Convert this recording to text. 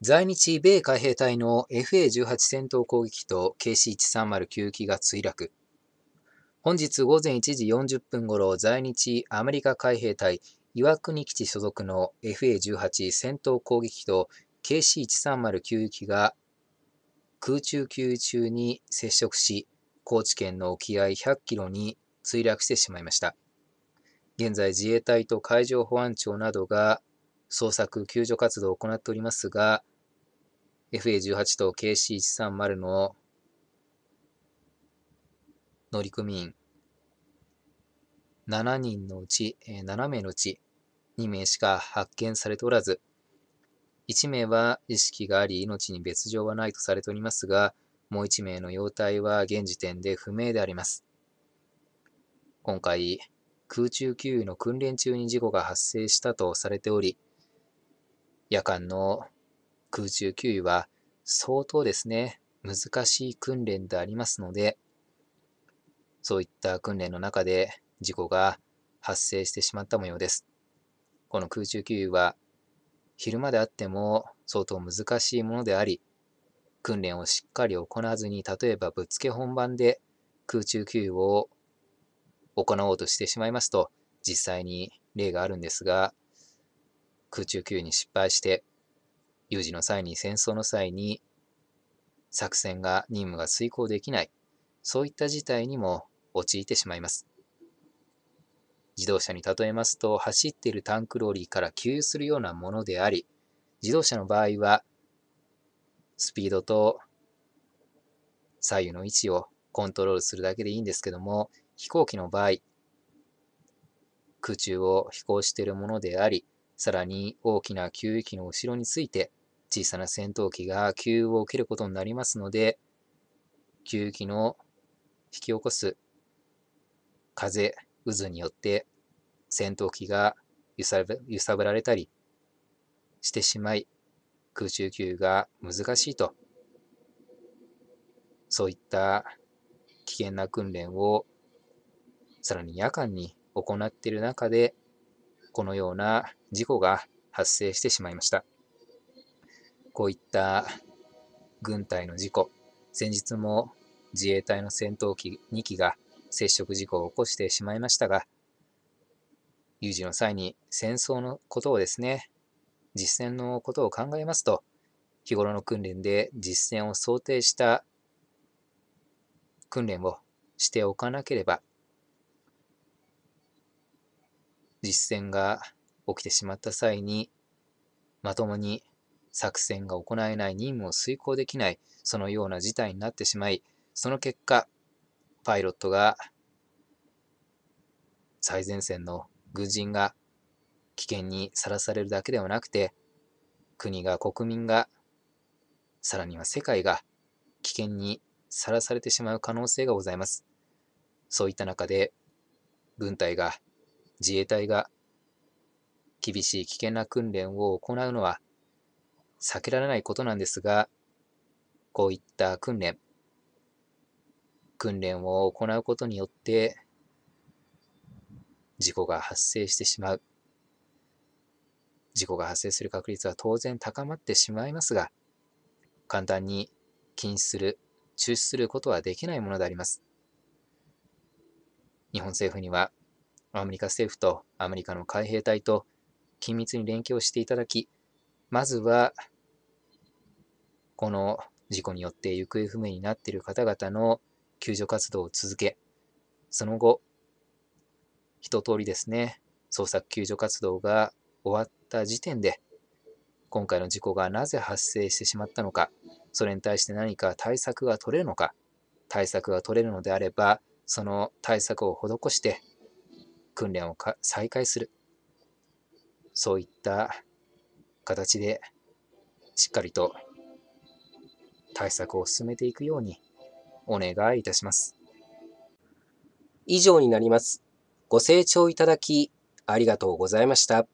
在日米海兵隊の FA18 戦闘攻撃機と KC-130 機が墜落。本日午前1時40分頃、在日アメリカ海兵隊岩国基地所属の FA18 戦闘攻撃機と KC-130 機が空中給油中に接触し、高知県の沖合100キロに墜落してしまいました。現在、自衛隊と海上保安庁などが捜索、救助活動を行っておりますが、FA18 と KC130 の乗組員7人のうち、7名のうち2名しか発見されておらず、1名は意識があり命に別状はないとされておりますが、もう1名の容体は現時点で不明であります。今回、空中給油の訓練中に事故が発生したとされており、夜間の空中給油は相当ですね、難しい訓練でありますので、そういった訓練の中で事故が発生してしまった模様です。この空中給油は昼間であっても相当難しいものであり、訓練をしっかり行わずに、例えばぶっつけ本番で空中給油を行おうとしてしまいますと、実際に例があるんですが、空中給油に失敗して、有事の際に戦争の際に作戦が任務が遂行できない、そういった事態にも陥ってしまいます。自動車に例えますと、走っているタンクローリーから給油するようなものであり、自動車の場合は、スピードと左右の位置をコントロールするだけでいいんですけども、飛行機の場合、空中を飛行しているものであり、さらに大きな給油機の後ろについて小さな戦闘機が給油を受けることになりますので、給油機の引き起こす風、渦によって戦闘機が揺さぶられたりしてしまい、空中給油が難しいと、そういった危険な訓練をさらに夜間に行っている中で、このような事故が発生してしまいました。こういった軍隊の事故、先日も自衛隊の戦闘機2機が接触事故を起こしてしまいましたが、有事の際に戦争のことをですね、実践のことを考えますと、日頃の訓練で実践を想定した訓練をしておかなければ、実践が起きてしまった際に、まともに作戦が行えない、任務を遂行できない、そのような事態になってしまい、その結果、パイロットが、最前線の軍人が危険にさらされるだけではなくて、国が国民が、さらには世界が危険にさらされてしまう可能性がございます。そういった中で、軍隊が、自衛隊が厳しい危険な訓練を行うのは避けられないことなんですが、こういった訓練、訓練を行うことによって、事故が発生してしまう。事故が発生する確率は当然高まってしまいますが、簡単に禁止する、中止することはできないものであります。日本政府には、アメリカ政府とアメリカの海兵隊と緊密に連携をしていただき、まずは、この事故によって行方不明になっている方々の救助活動を続け、その後、一通りですね、捜索救助活動が終わった時点で、今回の事故がなぜ発生してしまったのか、それに対して何か対策が取れるのか、対策が取れるのであれば、その対策を施して、訓練を再開する。そういった形でしっかりと対策を進めていくようにお願いいたします。以上になります。ご清聴いただきありがとうございました。